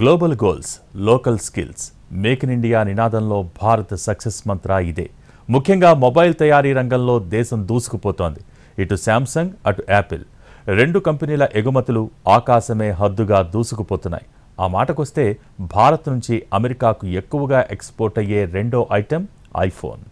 global goals local skills make in India నినాదంలో Bharat success mantra ఇదే ముఖ్యంగా మొబైల్ తయారీ రంగంలో దేశం దూసుకుపోతోంది ఇటు శాంసంగ్ అటు యాపిల్ రెండు కంపెనీల ఎగుమతులు ఆకాశమే హద్దుగా దూసుకుపోతున్నాయి ఆ మాటకొస్తే భారత్ నుంచి అమెరికాకు ఎక్కువగా ఎక్స్పోర్ట్ అయ్యే రెండో ఐటెం ఐఫోన్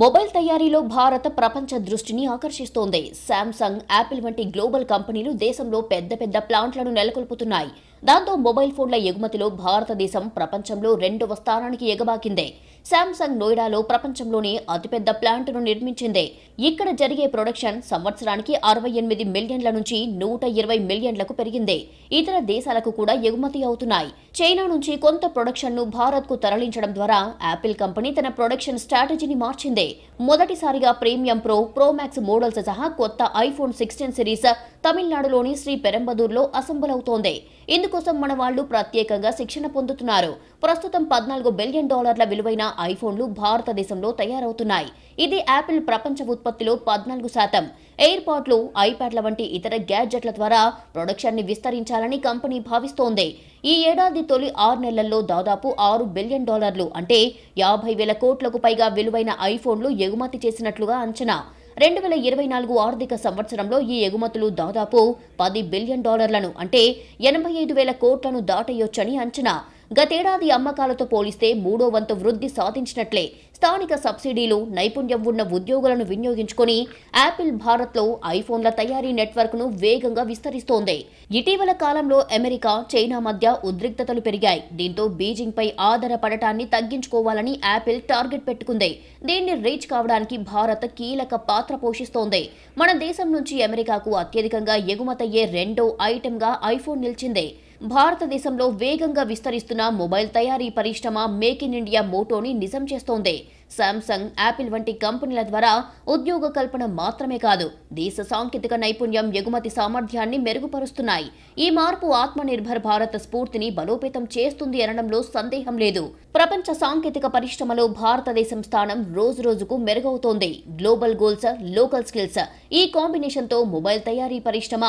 మొబైల్ తయారీలో భారత ప్రపంచ దృష్టిని ఆకర్షిస్తోంది శాంసంగ్ యాపిల్ వంటి గ్లోబల్ కంపెనీలు దేశంలో పెద్ద పెద్ద ప్లాంట్లను నెలకొల్పుతున్నాయి దాంతో మొబైల్ ఫోన్ల ఎగుమతిలో భారతదేశం ప్రపంచంలో రెండవ స్థానానికి ఎగబాకిందే శాంసంగ్ నోయిడాలో ప్రపంచంలోనే అతిపెద్ద ప్లాంట్ను నిర్మించిందే ఇక్కడ జరిగే ప్రొడక్షన్ సంవత్సరానికి అరవై ఎనిమిది మిలియన్ల నుంచి నూట ఇరవై మిలియన్లకు పెరిగిందే ఇతర దేశాలకు కూడా ఎగుమతి అవుతున్నాయి చైనా నుంచి కొంత ప్రొడక్షన్ను భారత్కు తరలించడం ద్వారా యాపిల్ కంపెనీ తన ప్రొడక్షన్ స్ట్రాటజీని మార్చిందే మొదటిసారిగా ప్రీమియం ప్రో ప్రోమాక్స్ మోడల్స్ సహా కొత్త ఐఫోన్ సిక్స్టీన్ సిరీస్ తమిళనాడులోని శ్రీ పెరంబదూర్లో అసెంబుల్ అవుతోంది ఇందుకోసం మన వాళ్ళు ప్రత్యేకంగా శిక్షణ పొందుతున్నారు ప్రస్తుతం పద్నాలుగు బిలియన్ డాలర్ల విలువైన ఐఫోన్లు భారతదేశంలో తయారవుతున్నాయి ఇది యాపిల్ ప్రపంచ ఉత్పత్తిలో పద్నాలుగు శాతం ఎయిర్పాడ్లు ఐప్యాడ్ల వంటి ఇతర గ్యాడ్జెట్ల ద్వారా ప్రొడక్షన్ని విస్తరించాలని కంపెనీ భావిస్తోంది ఈ ఏడాది తొలి ఆరు నెలల్లో దాదాపు ఆరు బిలియన్ డాలర్లు అంటే యాభై వేల కోట్లకు పైగా విలువైన ఐఫోన్లు ఎగుమతి చేసినట్లుగా అంచనా రెండు వేల ఇరవై నాలుగు ఆర్థిక సంవత్సరంలో ఈ ఎగుమతులు దాదాపు పది బిలియన్ డాలర్లను అంటే ఎనభై ఐదు వేల కోట్లను దాటయ్యొచ్చని అంచనా గతేడాది అమ్మకాలతో పోలిస్తే మూడో వంతు వృద్ధి సాధించినట్లే స్థానిక సబ్సిడీలు నైపుణ్యం ఉన్న ఉద్యోగులను వినియోగించుకుని యాపిల్ భారత్లో ఐఫోన్ల తయారీ నెట్వర్క్ను వేగంగా విస్తరిస్తోంది ఇటీవల కాలంలో అమెరికా చైనా మధ్య ఉద్రిక్తతలు పెరిగాయి దీంతో బీజింగ్పై ఆధారపడటాన్ని తగ్గించుకోవాలని యాపిల్ టార్గెట్ పెట్టుకుంది దీన్ని రీచ్ కావడానికి భారత్ కీలక పాత్ర పోషిస్తోంది మన దేశం నుంచి అమెరికాకు అత్యధికంగా ఎగుమతయ్యే రెండో ఐటెంగా ఐఫోన్ నిలిచింది భారతదేశంలో వేగంగా విస్తరిస్తున్న మొబైల్ తయారీ పరిశ్రమ మేక్ ఇన్ ఇండియా మోటోని నిజం చేస్తోంది శాంసంగ్ యాపిల్ వంటి కంపెనీల ద్వారా ఉద్యోగ కల్పన మాత్రమే కాదు దేశ సాంకేతిక నైపుణ్యం ఎగుమతి సామర్థ్యాన్ని మెరుగుపరుస్తున్నాయి ఈ మార్పు ఆత్మనిర్భర్ భారత్ స్ఫూర్తిని బలోపేతం చేస్తుంది అనడంలో సందేహం లేదు ప్రపంచ సాంకేతిక పరిశ్రమలో భారతదేశం స్థానం రోజు రోజుకు మెరుగవుతోంది గ్లోబల్ గోల్స్ లోకల్ స్కిల్స్ ఈ కాంబినేషన్తో మొబైల్ తయారీ పరిశ్రమ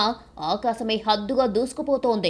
ఆకాశమే హద్దుగా దూసుకుపోతోంది